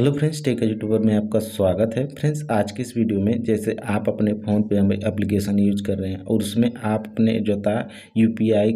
hello friends tech YouTuber में आपका स्वागत है फ्रेंड्स आज की इस वीडियो में जैसे आप अपने फ़ोन पे हमें एप्लीकेशन यूज कर रहे हैं और उसमें आप अपने जो था यू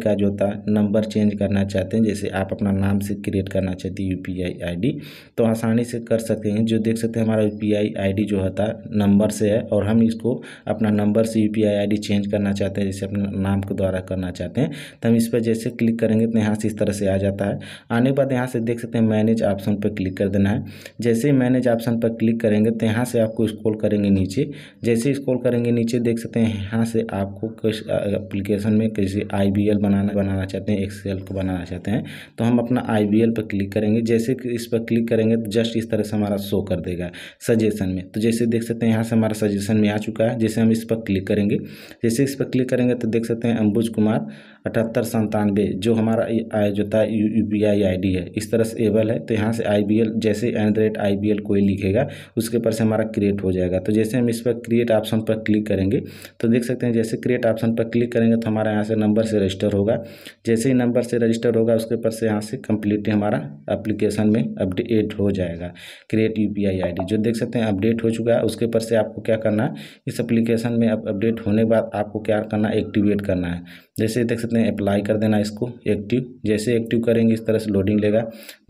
का जो था नंबर चेंज करना चाहते हैं जैसे आप अपना नाम से क्रिएट करना चाहते हैं यू पी तो आसानी से कर सकते हैं जो देख सकते हैं हमारा यू पी जो होता नंबर से है और हम इसको अपना नंबर से यू आई चेंज करना चाहते हैं जैसे अपने नाम के द्वारा करना चाहते हैं तो हम इस पर जैसे क्लिक करेंगे तो यहाँ से इस तरह से आ जाता है आने के बाद यहाँ से देख सकते हैं मैनेज ऑप्शन पर क्लिक कर देना है जैसे जैसे ही मैनेज ऑप्शन पर क्लिक करेंगे तो यहाँ से आपको स्क्रॉल करेंगे नीचे जैसे स्क्रॉल करेंगे नीचे देख सकते हैं यहाँ से आपको किस एप्लीकेशन में किसी आई बनाना बनाना चाहते हैं एक्सेल को बनाना चाहते हैं तो हम अपना आई पर क्लिक करेंगे जैसे कि इस पर क्लिक करेंगे तो जस्ट इस तरह से हमारा शो कर देगा सजेशन में तो जैसे देख सकते हैं यहाँ से हमारा सजेशन में आ चुका है जैसे हम इस पर क्लिक करेंगे जैसे इस पर क्लिक करेंगे तो देख सकते हैं अंबुज कुमार अठहत्तर संतानवे जो हमारा जो था यू पी आई है इस तरह से एबल है तो यहाँ से आई जैसे एट द रेट आई कोई लिखेगा उसके ऊपर से हमारा क्रिएट हो जाएगा तो जैसे हम इस पर क्रिएट ऑप्शन पर क्लिक करेंगे तो देख सकते हैं जैसे क्रिएट ऑप्शन पर क्लिक करेंगे तो हमारा यहाँ से नंबर से रजिस्टर होगा जैसे ही नंबर से रजिस्टर होगा उसके ऊपर से यहाँ से कम्प्लीट हमारा अप्लीकेशन में अपडेट हो जाएगा क्रिएट यू पी जो देख सकते हैं अपडेट हो चुका है उसके ऊपर से आपको क्या करना है इस अप्लीकेशन में अपडेट होने के बाद आपको क्या करना है एक्टिवेट करना है जैसे देख सकते हैं अप्लाई कर देना इसको एक्टिव जैसे एक्टिव करेंगे इस तरह से लोडिंग लेगा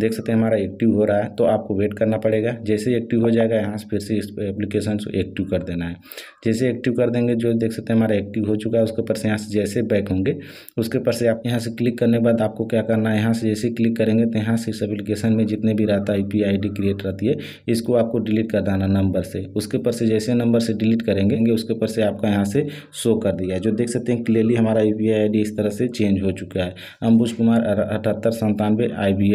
देख सकते हैं हमारा एक्टिव हो रहा है तो आपको वेट करना करना पड़ेगा जैसे ही एक्टिव हो जाएगा यहाँ से फिर से इस एप्लीकेशन को एक्टिव कर देना है जैसे एक्टिव कर देंगे जो देख सकते हैं हमारा एक्टिव हो चुका है उसके ऊपर से यहाँ से जैसे बैक होंगे उसके ऊपर से आप यहाँ से क्लिक करने के बाद आपको क्या करना है यहाँ से जैसे क्लिक करेंगे तो यहाँ से इस एप्लीकेशन में जितने भी रहता है यू पी क्रिएट रहती है इसको आपको डिलीट कर देना नंबर से उसके ऊपर से जैसे नंबर से डिलीट करेंगे उसके ऊपर से आपका यहाँ से शो कर दिया जो देख सकते हैं क्लियरली हमारा यू पी इस तरह से चेंज हो चुका है अम्बुज कुमार अठहत्तर संतानवे आई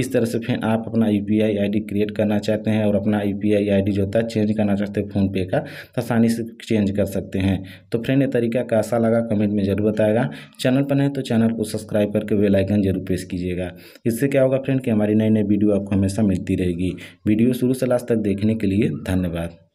इस तरह से फिर आप अपना यू पी क्रिएट करना चाहते हैं और अपना यू पी आई जो होता है चेंज करना चाहते हैं फ़ोनपे का तो आसानी से चेंज कर सकते हैं तो फ्रेंड ये तरीका कैसा लगा कमेंट में ज़रूर बताएगा चैनल पर नहीं तो चैनल को सब्सक्राइब करके वेलाइकन जरूर प्रेस कीजिएगा इससे क्या होगा फ्रेंड कि हमारी नई नई वीडियो आपको हमेशा मिलती रहेगी वीडियो शुरू से लास्ट तक देखने के लिए धन्यवाद